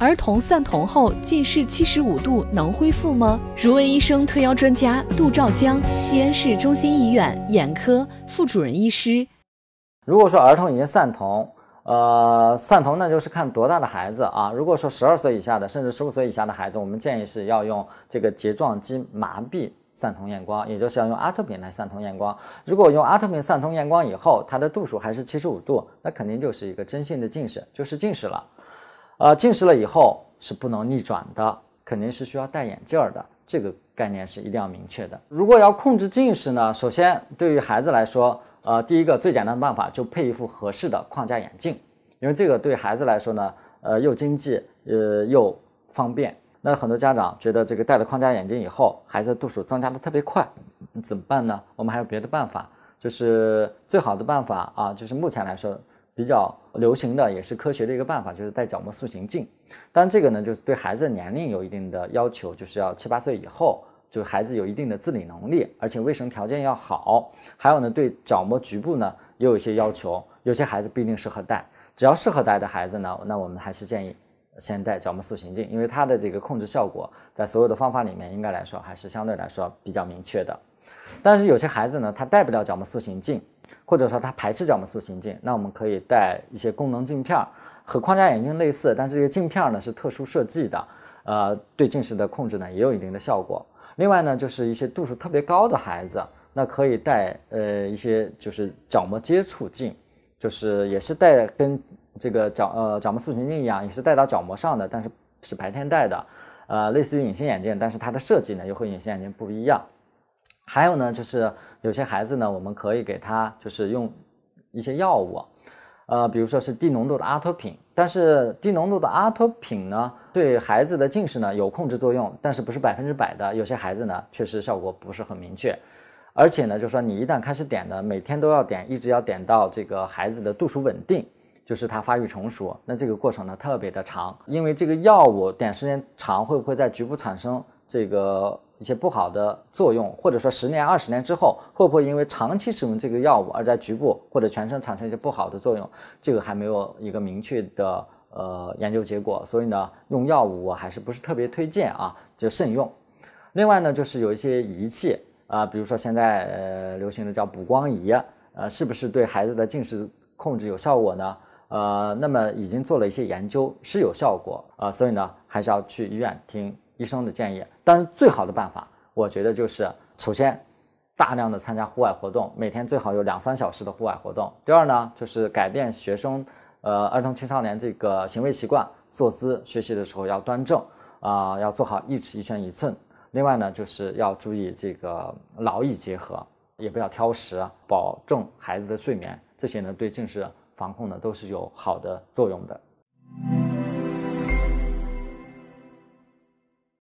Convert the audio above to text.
儿童散瞳后近视七十五度能恢复吗？如问医生特邀专家杜兆江，西安市中心医院眼科副主任医师。如果说儿童已经散瞳，呃，散瞳那就是看多大的孩子啊？如果说十二岁以下的，甚至十五岁以下的孩子，我们建议是要用这个睫状肌麻痹散瞳验光，也就是要用阿托品来散瞳验光。如果用阿托品散瞳验光以后，它的度数还是七十五度，那肯定就是一个真性的近视，就是近视了。呃，近视了以后是不能逆转的，肯定是需要戴眼镜的，这个概念是一定要明确的。如果要控制近视呢，首先对于孩子来说，呃，第一个最简单的办法就配一副合适的框架眼镜，因为这个对孩子来说呢，呃，又经济，呃，又方便。那很多家长觉得这个戴了框架眼镜以后，孩子度数增加的特别快，怎么办呢？我们还有别的办法，就是最好的办法啊，就是目前来说。比较流行的也是科学的一个办法，就是戴角膜塑形镜。但这个呢，就是对孩子的年龄有一定的要求，就是要七八岁以后，就是孩子有一定的自理能力，而且卫生条件要好。还有呢，对角膜局部呢也有一些要求，有些孩子不一定适合戴。只要适合戴的孩子呢，那我们还是建议先戴角膜塑形镜，因为它的这个控制效果，在所有的方法里面，应该来说还是相对来说比较明确的。但是有些孩子呢，他戴不了角膜塑形镜。或者说他排斥角膜塑形镜，那我们可以戴一些功能镜片儿，和框架眼镜类似，但是这个镜片儿呢是特殊设计的，呃，对近视的控制呢也有一定的效果。另外呢，就是一些度数特别高的孩子，那可以戴呃一些就是角膜接触镜，就是也是戴跟这个角呃角膜塑形镜一样，也是戴到角膜上的，但是是白天戴的，呃，类似于隐形眼镜，但是它的设计呢又和隐形眼镜不一样。还有呢，就是有些孩子呢，我们可以给他就是用一些药物，呃，比如说是低浓度的阿托品。但是低浓度的阿托品呢，对孩子的近视呢有控制作用，但是不是百分之百的。有些孩子呢，确实效果不是很明确。而且呢，就是说你一旦开始点呢，每天都要点，一直要点到这个孩子的度数稳定，就是他发育成熟。那这个过程呢特别的长，因为这个药物点时间长，会不会在局部产生这个？一些不好的作用，或者说十年、二十年之后，会不会因为长期使用这个药物而在局部或者全身产生一些不好的作用？这个还没有一个明确的呃研究结果，所以呢，用药物我还是不是特别推荐啊，就慎用。另外呢，就是有一些仪器啊，比如说现在呃流行的叫补光仪，呃，是不是对孩子的近视控制有效果呢？呃，那么已经做了一些研究，是有效果啊，所以呢，还是要去医院听。医生的建议，但是最好的办法，我觉得就是首先，大量的参加户外活动，每天最好有两三小时的户外活动。第二呢，就是改变学生，呃，儿童青少年这个行为习惯，坐姿，学习的时候要端正啊，要做好一尺、一拳、一寸。另外呢，就是要注意这个劳逸结合，也不要挑食，保证孩子的睡眠，这些呢，对近视防控呢，都是有好的作用的。